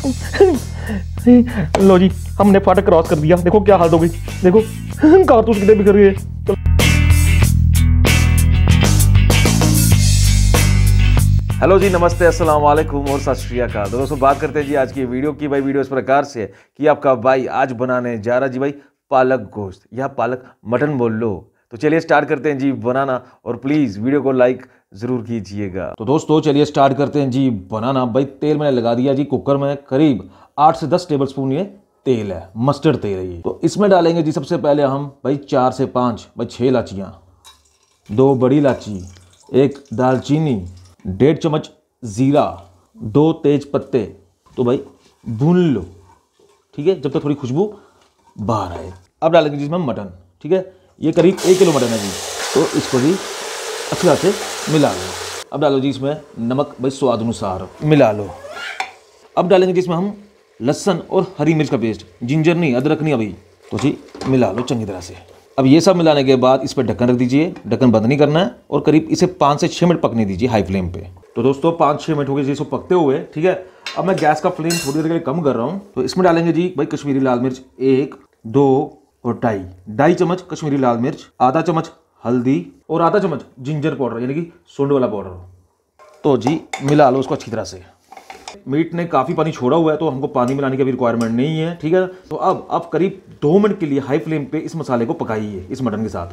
लो जी हमने फाटक क्रॉस कर दिया देखो क्या हालत हो गई देखो कारतूस कितने बिखर गए हेलो जी नमस्ते अस्सलाम वालेकुम और सत श्रीकाल तो दोस्तों बात करते हैं जी आज की वीडियो की भाई वीडियो इस प्रकार से कि आपका भाई आज बनाने जा रहा जी भाई पालक गोश्त या पालक मटन बोल लो तो चलिए स्टार्ट करते हैं जी बनाना और प्लीज़ वीडियो को लाइक ज़रूर कीजिएगा तो दोस्तों चलिए स्टार्ट करते हैं जी बनाना भाई तेल मैंने लगा दिया जी कुकर में करीब आठ से दस टेबल स्पून ये तेल है मस्टर्ड तेल है ये तो इसमें डालेंगे जी सबसे पहले हम भाई चार से पाँच भाई छः इलाचियाँ दो बड़ी इलाची एक दालचीनी डेढ़ चम्मच ज़ीरा दो तेज पत्ते तो भाई भून लो ठीक है जब तक तो थोड़ी खुशबू बाहर आए अब डालेंगे जिसमें मटन ठीक है ये करीब एक किलो मटन है जी तो इसको भी अच्छी तरह से मिला लो अब डालो जी इसमें नमक भाई स्वाद अनुसार मिला लो अब डालेंगे जिसमें इसमें हम लहसन और हरी मिर्च का पेस्ट जिंजर नहीं अदरक नहीं अभी तो जी मिला लो चंगी तरह से अब ये सब मिलाने के बाद इस पर ढक्कन रख दीजिए ढक्कन बंद नहीं करना है और करीब इसे पाँच से छः मिनट पकने दीजिए हाई फ्लेम पे तो दोस्तों पाँच छः मिनट हो गए जी इसको पकते हुए ठीक है अब मैं गैस का फ्लेम थोड़ी देर के लिए कम कर रहा हूँ तो इसमें डालेंगे जी भाई कश्मीरी लाल मिर्च एक दो और डाई डाई चम्मच कश्मीरी लाल मिर्च आधा चम्मच हल्दी और आधा चम्मच जिंजर पाउडर यानी कि सोंड वाला पाउडर तो जी मिला लो उसको अच्छी तरह से मीट ने काफ़ी पानी छोड़ा हुआ है तो हमको पानी मिलाने की अभी रिक्वायरमेंट नहीं है ठीक है तो अब आप करीब दो मिनट के लिए हाई फ्लेम पे इस मसाले को पकाइए इस मटन के साथ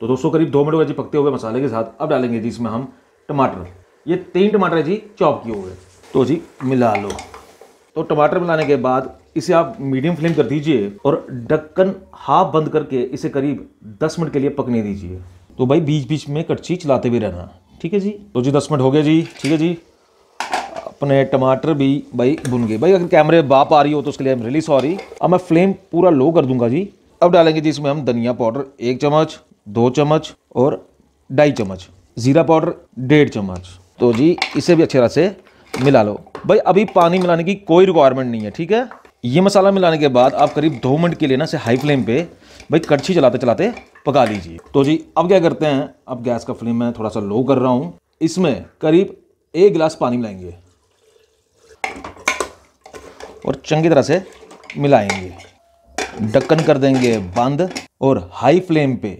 तो दोस्तों करीब दो मिनट हुआ जी पकते हुए मसाले के साथ अब डालेंगे जी इसमें हम टमाटर ये तीन टमाटर है जी चॉप किए हुए तो जी मिला लो तो टमाटर मिलाने के बाद इसे आप मीडियम फ्लेम कर दीजिए और ढक्कन हाफ बंद करके इसे करीब 10 मिनट के लिए पकने दीजिए तो भाई बीच बीच में कड़छी चलाते भी रहना ठीक है जी तो जी 10 मिनट हो गया जी ठीक है जी अपने टमाटर भी भाई बुन गए भाई अगर कैमरे बाप आ रही हो तो उसके लिए हम रिली सॉरी अब मैं फ्लेम पूरा लो कर दूंगा जी अब डालेंगे जी इसमें हम धनिया पाउडर एक चम्मच दो चम्मच और ढाई चम्मच ज़ीरा पाउडर डेढ़ चम्मच तो जी इसे भी अच्छे तरह से मिला लो भाई अभी पानी मिलाने की कोई रिक्वायरमेंट नहीं है ठीक है ये मसाला मिलाने के बाद आप करीब दो मिनट के लिए ना से हाई फ्लेम पे भाई कड़छी चलाते चलाते पका लीजिए तो जी अब क्या करते हैं अब गैस का फ्लेम मैं थोड़ा सा लो कर रहा हूँ इसमें करीब एक गिलास पानी मिलाएंगे और चंगी तरह से मिलाएंगे ढक्कन कर देंगे बंद और हाई फ्लेम पे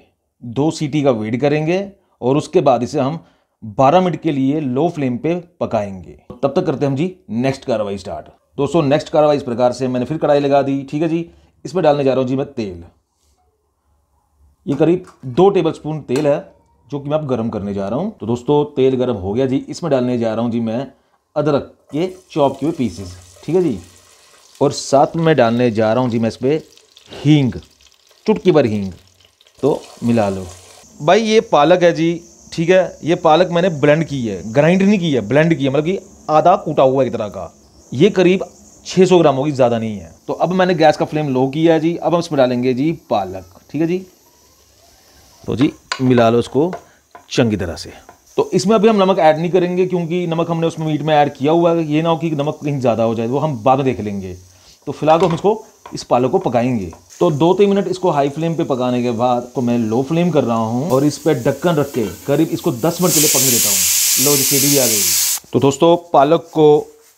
दो सीटी का वेट करेंगे और उसके बाद इसे हम 12 मिनट के लिए लो फ्लेम पे पकाएंगे तब तक करते हैं हम जी नेक्स्ट कार्रवाई स्टार्ट दोस्तों नेक्स्ट कार्रवाई इस प्रकार से मैंने फिर कढ़ाई लगा दी ठीक है जी इसमें डालने जा रहा हूँ जी मैं तेल ये करीब दो टेबल स्पून तेल है जो कि मैं अब गर्म करने जा रहा हूँ तो दोस्तों तेल गर्म हो गया जी इसमें डालने जा रहा हूँ जी मैं अदरक के चॉप के हुए पीसेस ठीक है जी और साथ में डालने जा रहा हूँ जी मैं इस पर हींग चुटकी भर हींग तो मिला लो भाई ये पालक है जी ठीक है ये पालक मैंने ब्लेंड की है ग्राइंड नहीं की है ब्लेंड की है मतलब कि आधा कूटा हुआ है एक तरह का ये करीब 600 ग्राम होगी ज़्यादा नहीं है तो अब मैंने गैस का फ्लेम लो किया है जी अब हम इसमें डालेंगे जी पालक ठीक है जी तो जी मिला लो इसको चंगी तरह से तो इसमें अभी हम नमक ऐड नहीं करेंगे क्योंकि नमक हमने उसमें मीट में ऐड किया हुआ है ये ना हो कि नमक कहीं ज़्यादा हो जाए वो हम बाद में देख लेंगे तो फिलहाल तो हम इसको इस पालक को पकाएंगे तो दो तीन मिनट इसको हाई फ्लेम पे पकाने के बाद तो मैं लो फ्लेम कर रहा हूँ और इस पर ढक्कन रख के करीब इसको दस मिनट के लिए पकने देता हूँ लो जी सीढ़ी भी आ गई तो दोस्तों पालक को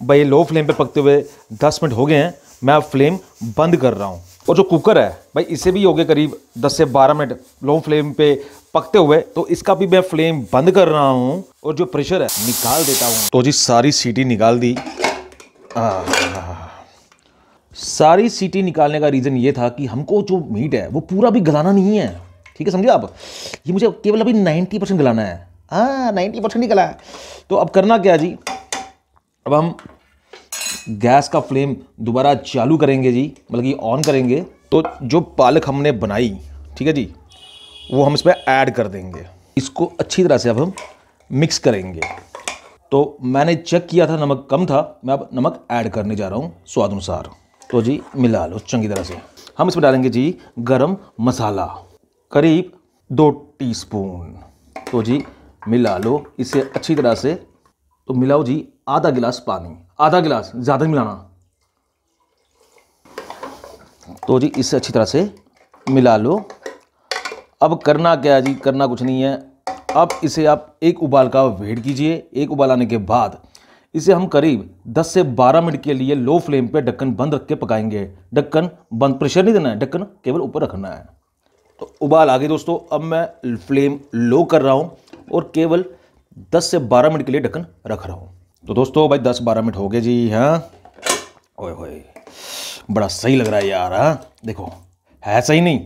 भाई लो फ्लेम पे पकते हुए 10 मिनट हो गए हैं मैं अब फ्लेम बंद कर रहा हूँ और जो कुकर है भाई इसे भी हो गए करीब 10 से 12 मिनट लो फ्लेम पे पकते हुए तो इसका भी मैं फ्लेम बंद कर रहा हूँ और जो प्रेशर है निकाल देता हूँ तो जी सारी सीटी निकाल दी सारी सीटी निकालने का रीज़न ये था कि हमको जो मीट है वो पूरा भी गलाना नहीं है ठीक है समझे आप ये मुझे केवल अभी नाइन्टी परसेंट गलाना है हाँ नाइन्टी परसेंट ही गला है तो अब करना क्या जी अब हम गैस का फ्लेम दोबारा चालू करेंगे जी मतलब कि ऑन करेंगे तो जो पालक हमने बनाई ठीक है जी वो हम इस पर ऐड कर देंगे इसको अच्छी तरह से अब हम मिक्स करेंगे तो मैंने चेक किया था नमक कम था मैं अब नमक ऐड करने जा रहा हूँ स्वाद अनुसार तो जी मिला लो चंगी तरह से हम इसमें डालेंगे जी गरम मसाला करीब दो टीस्पून तो जी मिला लो इसे अच्छी तरह से तो मिलाओ जी आधा गिलास पानी आधा गिलास ज़्यादा मिलाना तो जी इसे अच्छी तरह से मिला लो अब करना क्या जी करना कुछ नहीं है अब इसे आप एक उबाल का वेट कीजिए एक उबाल आने के बाद इसे हम करीब 10 से 12 मिनट के लिए लो फ्लेम पे ढक्कन बंद रख के पकाएंगे ढक्कन बंद प्रेशर नहीं देना है ढक्कन केवल ऊपर रखना है तो उबाल आ गई दोस्तों अब मैं फ्लेम लो कर रहा हूँ और केवल 10 से 12 मिनट के लिए ढक्कन रख रहा हूँ तो दोस्तों भाई 10-12 मिनट हो गए जी हाँ ओए होए बड़ा सही लग रहा है यार हाँ देखो है सही नहीं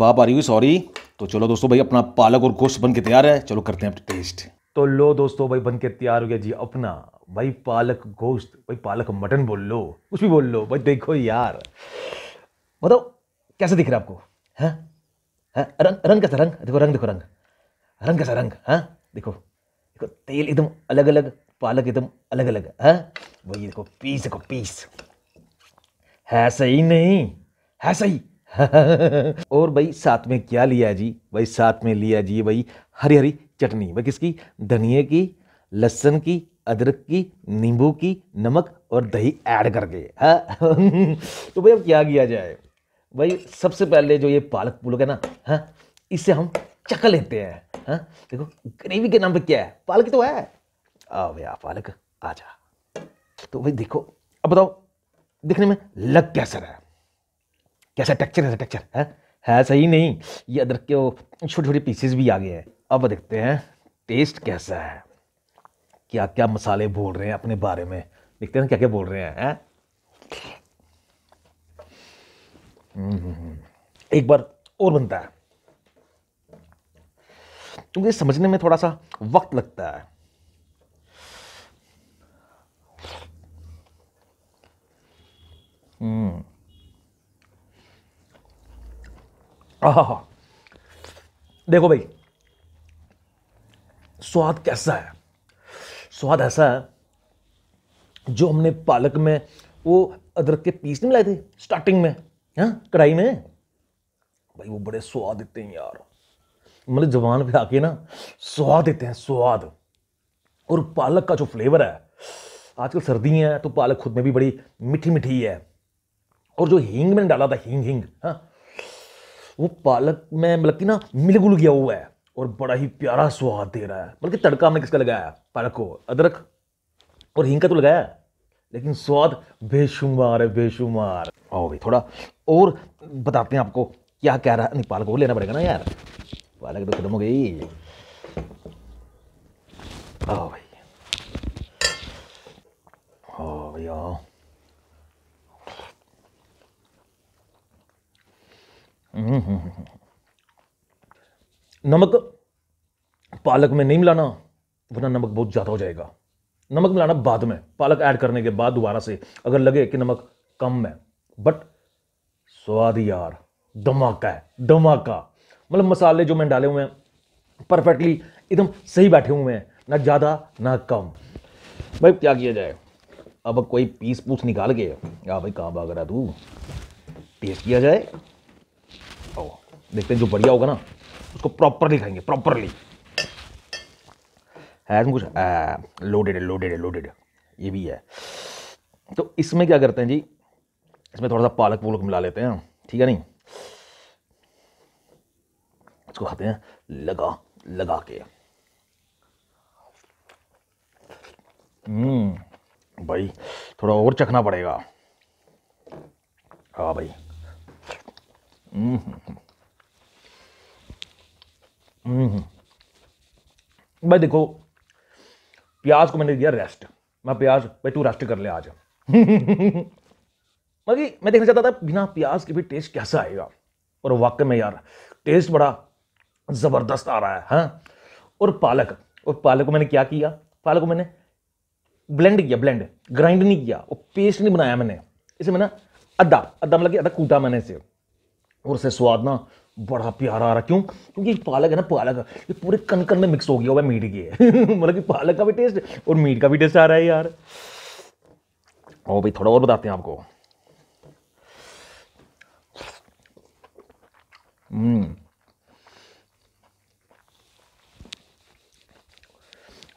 बाप आ रही हुई सॉरी तो चलो दोस्तों भाई अपना पालक और गोश्त बन के तैयार है चलो करते हैं टेस्ट तो लो दोस्तों भाई बन के तैयार हो गया जी अपना भाई पालक गोश्त भाई पालक मटन बोल लो कुछ भी बोल लो भाई देखो यार बताओ कैसे दिख रहा है आपको है रंग रंग कैसा रंग देखो रंग देखो रंग रंग कैसा रंग है देखो देखो तेल एकदम अलग अलग पालक एकदम अलग अलग है हाँ? वही देखो पीस देखो पीस है सही नहीं है सही और भाई साथ में क्या लिया जी भाई साथ में लिया जी भाई हरी हरी चटनी भाई किसकी धनिए की लहसुन की अदरक की नींबू की नमक और दही ऐड करके हाँ? तो भाई अब क्या किया जाए भाई सबसे पहले जो ये पालक पुलक है ना हाँ इसे हम चख लेते हैं हा? देखो ग्रेवी के नाम पर क्या है पालक तो है आ भैया पालक आ जा तो भाई देखो अब बताओ दिखने में लग कैसा रहा है कैसा टेक्चर है टेक्चर है हाँ? है सही नहीं ये अदरक के छोटे छोटे पीसेस भी आ गए हैं अब देखते हैं टेस्ट कैसा है क्या क्या मसाले बोल रहे हैं अपने बारे में देखते हैं क्या क्या बोल रहे हैं है? हाँ? हम्म, हम्म, हम्म। एक बार और बनता है क्योंकि समझने में थोड़ा सा वक्त लगता है हम्म। आह देखो भाई स्वाद कैसा है स्वाद ऐसा है जो हमने पालक में वो अदरक के पीस नहीं मिलाए थे स्टार्टिंग में हाँ, कढ़ाई में भाई वो बड़े स्वाद देते हैं यार मतलब जबान पे आके ना स्वाद देते हैं स्वाद और पालक का जो फ्लेवर है आजकल सर्दी है तो पालक खुद में भी बड़ी मीठी मीठी है और जो हींग मैंने डाला था हींग हींग हाँ वो पालक में मतलब कि ना मिल गुल गया हुआ है और बड़ा ही प्यारा स्वाद दे रहा है मतलब कि तड़का हमने किसका लगाया पालक को अदरक और हींग का तो लगाया लेकिन स्वाद बेशुमार है बेशुमार आओ भाई थोड़ा और बताते हैं आपको क्या कह रहा है नहीं पालक वो लेना पड़ेगा ना यार के तो खत्म हो गई आओ भाई ओ भैया हम्म, हम्म, हम्म, नमक पालक में नहीं मिलाना वरना नमक बहुत ज़्यादा हो जाएगा नमक मिलाना बाद में पालक ऐड करने के बाद दोबारा से अगर लगे कि नमक कम है बट स्वाद यार धमाका है धमाका मतलब मसाले जो मैंने डाले हुए हैं परफेक्टली एकदम सही बैठे हुए हैं ना ज़्यादा ना कम भाई क्या किया जाए अब कोई पीस पूस निकाल के या भाई कहाँ भाग रहा तू टेस्ट किया जाए ओ देखते हैं जो बढ़िया होगा ना उसको प्रॉपरली खाएंगे प्रॉपरली है कुछ लोडेड है लोडेड है लोडेड ये भी है तो इसमें क्या करते हैं जी इसमें थोड़ा सा पालक पुलक मिला लेते हैं ठीक है नहीं इसको खाते हैं लगा लगा के हम्म, भाई थोड़ा और चखना पड़ेगा हाँ भाई हम्म, हम्म, हम्म। भाई देखो प्याज को मैंने दिया रेस्ट मैं प्याज भाई तू रेस्ट कर ले आज मतलब मैं देखना चाहता था बिना प्याज के भी टेस्ट कैसा आएगा और वाकई में यार टेस्ट बड़ा ज़बरदस्त आ रहा है हाँ और पालक और पालक को मैंने क्या किया पालक को मैंने ब्लेंड किया ब्लेंड ग्राइंड नहीं किया और पेस्ट नहीं बनाया मैंने इसे मैंने अद्धा अद्धा मतलब कि कूटा मैंने इसे और उसे स्वाद ना बड़ा प्यारा आ रहा क्यों क्योंकि पालक है ना पालक ये पूरे कनकन में मिक्स हो गया हुआ मीट की मतलब कि पालक का भी टेस्ट और मीट का भी टेस्ट आ रहा है यार और भाई थोड़ा और बताते हैं आपको हम्म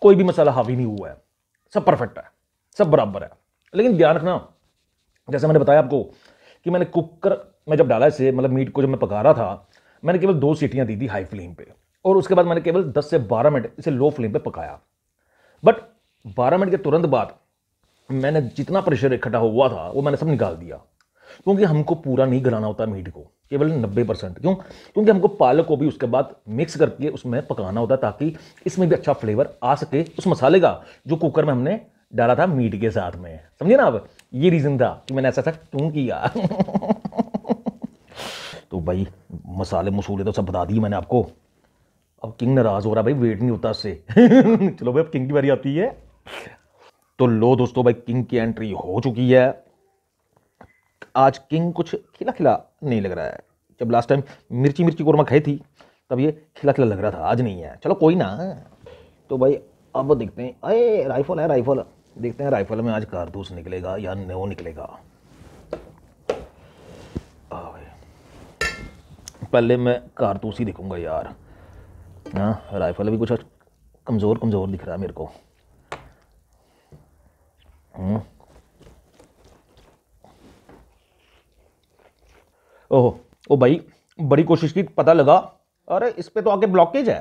कोई भी मसाला हावी नहीं हुआ है सब परफेक्ट है सब बराबर है लेकिन ध्यान रखना जैसे मैंने बताया आपको कि मैंने कुकर में जब डाला इसे मतलब मीट को जब मैं पका रहा था मैंने केवल दो सीटियाँ दी थी हाई फ्लेम पे और उसके बाद मैंने केवल 10 से 12 मिनट इसे लो फ्लेम पे पकाया बट 12 मिनट के तुरंत बाद मैंने जितना प्रेशर इकट्ठा हुआ था वो मैंने सब निकाल दिया क्योंकि हमको पूरा नहीं गलाना होता मीट को केवल नब्बे परसेंट क्यों क्योंकि हमको पालक को भी उसके बाद मिक्स करके उसमें पकाना होता है ताकि इसमें भी अच्छा फ्लेवर आ सके उस मसाले का जो कुकर में हमने डाला था मीट के साथ में समझे ना आप ये रीज़न था कि मैंने ऐसा ऐसा क्यों किया तो भाई मसाले मसूले तो सब बता दिए मैंने आपको अब किंग नाराज़ हो रहा भाई वेट नहीं होता उससे चलो भाई अब किंग की बारी आती है तो लो दोस्तों भाई किंग की एंट्री हो चुकी है आज किंग कुछ खिला खिला नहीं लग रहा है जब लास्ट टाइम मिर्ची मिर्ची कोरमा खाई थी तब ये खिला खिला लग रहा था आज नहीं है चलो कोई ना तो भाई अब देखते हैं अरे राइफल है राइफल देखते हैं राइफल में आज कारतूस निकलेगा या नो निकलेगा पहले मैं कारतूस ही दिखूंगा यार ना हाँ, राइफल भी कुछ कमज़ोर कमज़ोर दिख रहा है मेरे को हम्म। ओहो ओ भाई बड़ी कोशिश की पता लगा अरे इस पर तो आगे ब्लॉकेज है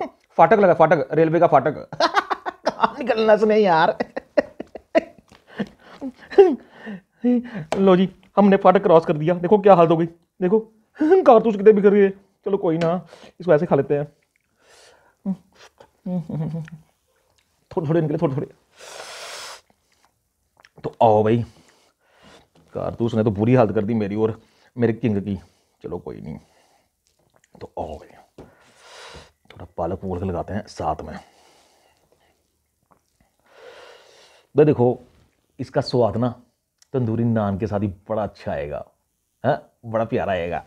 फाटक लगा फाटक रेलवे का फाटक निकलना से नहीं यार लो जी हमने फाटक क्रॉस कर दिया देखो क्या हालत हो गई देखो कारतूस कितने बिखर गए चलो कोई ना इसको ऐसे खा लेते हैं थोड़े थोड़े निकले थोड़े थोड़े तो आओ भाई कारतूस ने तो बुरी हालत कर दी मेरी और मेरे किंग की चलो कोई नहीं तो और थोड़ा पालक वोलक लगाते हैं साथ में भाई तो देखो इसका स्वाद ना तंदूरी नान के साथ ही बड़ा अच्छा आएगा है हाँ? बड़ा प्यारा आएगा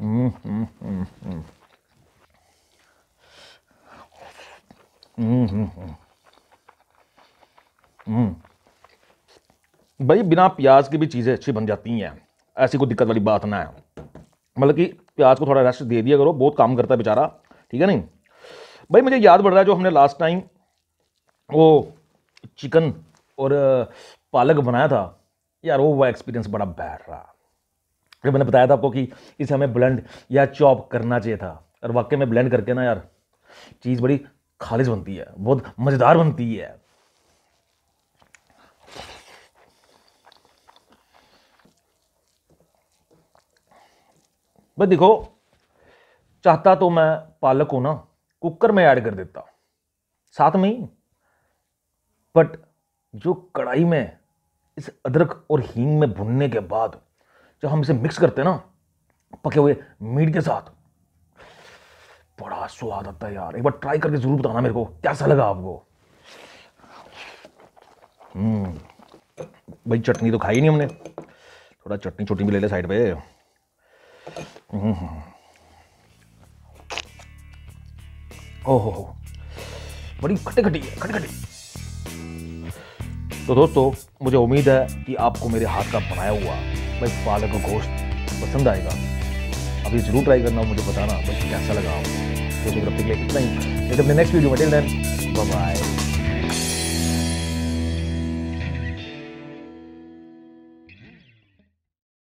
हम्म हम्म हम्म हम्म हम्म हम्म हम्म, हम्म। भाई बिना प्याज की भी चीज़ें अच्छी बन जाती हैं ऐसी कोई दिक्कत वाली बात ना है मतलब कि प्याज को थोड़ा रेस्ट दे दिया करो बहुत काम करता है बेचारा ठीक है नहीं भाई मुझे याद पड़ रहा है जो हमने लास्ट टाइम वो चिकन और पालक बनाया था यार वो एक्सपीरियंस बड़ा बैड रहा फिर मैंने बताया था आपको कि इसे हमें ब्लेंड या चॉप करना चाहिए था और वाकई में ब्लेंड करके ना यार चीज़ बड़ी खालिज बनती है बहुत मज़ेदार बनती है भाई देखो चाहता तो मैं पालक को ना कुकर में ऐड कर देता साथ में ही बट जो कढ़ाई में इस अदरक और हींग में भुनने के बाद जब हम इसे मिक्स करते ना पके हुए मीट के साथ बड़ा स्वाद आता है यार एक बार ट्राई करके ज़रूर बताना मेरे को कैसा लगा आपको हम्म, भाई चटनी तो खाई नहीं हमने थोड़ा चटनी छोटी भी ले ले साइड पे ओहो बड़ी खटखटी है खटखटी तो दोस्तों मुझे उम्मीद है कि आपको मेरे हाथ का बनाया हुआ भाई पालक गोश्त पसंद आएगा अभी ज़रूर ट्राई करना मुझे बताना भाई कैसा लगा फोटोग्राफी तो के लिए इतना ही नेक्स्ट वीडियो में टिल बाय